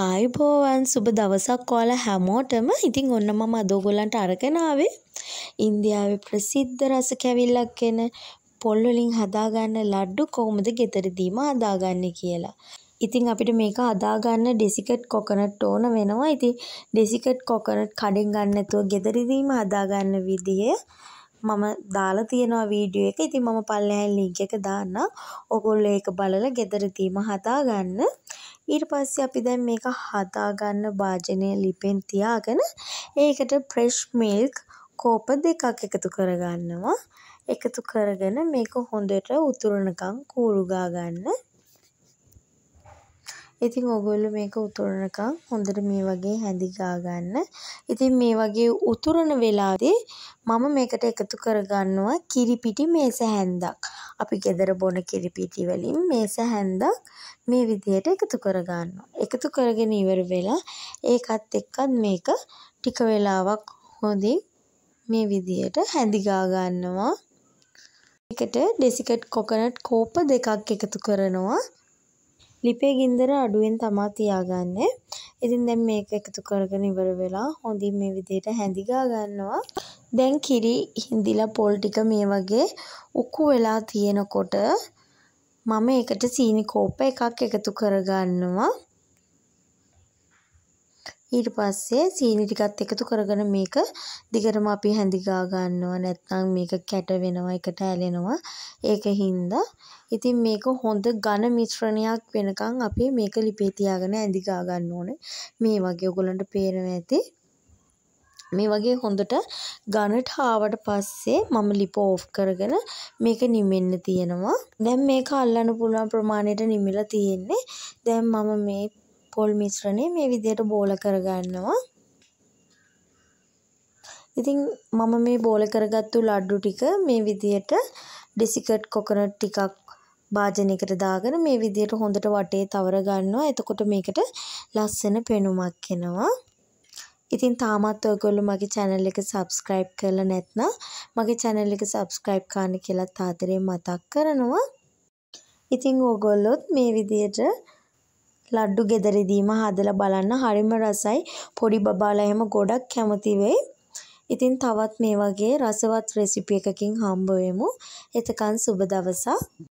ආයිබෝවන් සුබ දවසක් ඔයාලා හැමෝටම ඉතින් ඔන්න මම අද ඔයගොල්ලන්ට අරගෙන ආවේ ඉන්දියාවේ ප්‍රසිද්ධ රස කැවිල්ලක් වෙන පොල් වලින් හදාගන්න ලඩ්ඩු කොහොමද ගෙදරදීම හදාගන්නේ කියලා. ඉතින් අපිට මේක හදාගන්න ඩෙසිකට් කොකනට් ඕන වෙනවා. ඉතින් ඩෙසිකට් කොකනට් කඩෙන් ගන්න නැතුව ගෙදරදීම හදාගන්න විදිය මම දාලා තියෙනවා වීඩියෝ එක. ඉතින් මම පල්ලෙහාන් ලින්ක් එක දාන්නම්. ඔයගොල්ලෝ ඒක බලලා ගෙදරදීම හදාගන්න. ඊට පස්සේ අපි දැන් මේක හදාගන්න භාජනය ලිපෙන් තියාගෙන ඒකට ප්‍රෙෂ් මිල්ක් කෝප දෙකක් එකතු කරගන්නවා එකතු කරගෙන මේක හොඳට උතුරනකම් කූරු ගන්න ඉතින් ඕගොල්ලෝ මේක උතුරනකම් හොඳට මේ වගේ හැඳි ගන්න. ඉතින් මේ වගේ උතුරන වෙලාවේ මම මේකට එකතු කරගන්නවා කිරිපිටි මේස හැන්දක්. අපි ගෙදර බොන කිරිපිටි වලින් මේස හැන්දක් මේ විදිහට එකතු කරගන්නවා. එකතු කරගෙන ඉවර වෙලා ඒකත් එක්කත් මේක ටික වෙලාවක් හොඳින් මේ විදිහට හැඳි ගන්නවා. එකට ඩෙසිකට් කොකනට් කෝප දෙකක් එකතු කරනවා. ලිපේ ගින්දර අඩුවෙන් තමා තියාගන්න. ඉතින් දැන් මේක එකතු කරගෙන ඉවර වෙලා හොඳින් මේ විදිහට හැඳිගා ගන්නවා. දැන් කිරි හිඳිලා පොල් ටික මේ වගේ උකු වෙලා තියෙනකොට මම ඒකට සීනි කෝප්ප එකක් එකතු කරගන්නවා. ඊට පස්සේ සීනි ටිකත් එකතු කරගෙන මේක දිගටම අපි හැඳිගා ගන්නවා නැත්නම් මේක කැට වෙනවා එකට ඇලෙනවා ඒක හින්දා ඉතින් මේක හොඳ ඝන මිශ්‍රණයක් වෙනකන් අපි මේක ලිපේ තියාගෙන ඇඳිගා ගන්න ඕනේ මේ වගේ ඔයගොල්ලන්ට පේනවා ඇති මේ වගේ හොඳට ගණට ආවට පස්සේ මම ලිප ඕෆ් කරගෙන මේක නිමෙන්න තියෙනවා. දැන් මේක අල්ලන්න පුළුවන් ප්‍රමාණයට නිමිලා තියෙන්නේ. දැන් මම මේ පොල් මිශ්‍රණය මේ විදියට බෝල කරගන්නවා ඉතින් මම මේ බෝල කරගත්තු ලඩ්ඩු ටික මේ විදියට ඩෙසිකට් කොකනට් ටිකක් භාජනයකට දාගෙන මේ විදියට හොඳට වටේ තවර ගන්නවා. එතකොට මේකට ලස්සන පෙනුමක් එනවා. ඉතින් තාමත් ඔයගොල්ලෝ මගේ channel එක subscribe කරලා නැත්නම් මගේ channel එක subscribe කරන්න කියලා ආදරයෙන් මතක් කරනවා. ඉතින් ඕගොල්ලොත් මේ විදියට ලඩ්ඩු ගෙදරදීම හදලා බලන්න හරිම රසයි. පොඩි බබාලා එහෙම ගොඩක් කැමති වෙයි. ඉතින් තවත් මේ වගේ රසවත් රෙසිපි එකකින් හම්බ වෙමු. එතකන් සුබ දවසක්.